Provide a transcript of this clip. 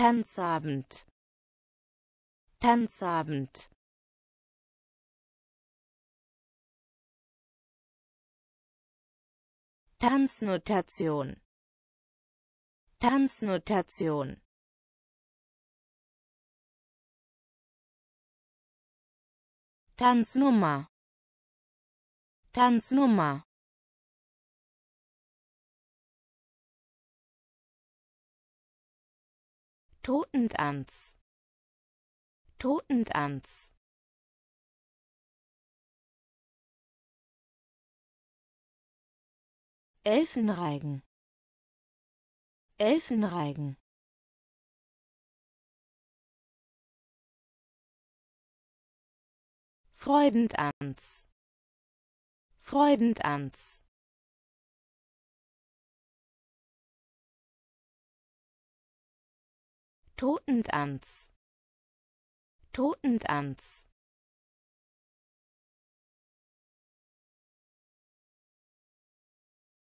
Tanzabend Tanzabend Tanznotation Tanznotation Tanznummer Tanznummer Totentanz Totentanz Elfenreigen Elfenreigen Freudentanz Freudentanz Totentanz Totentanz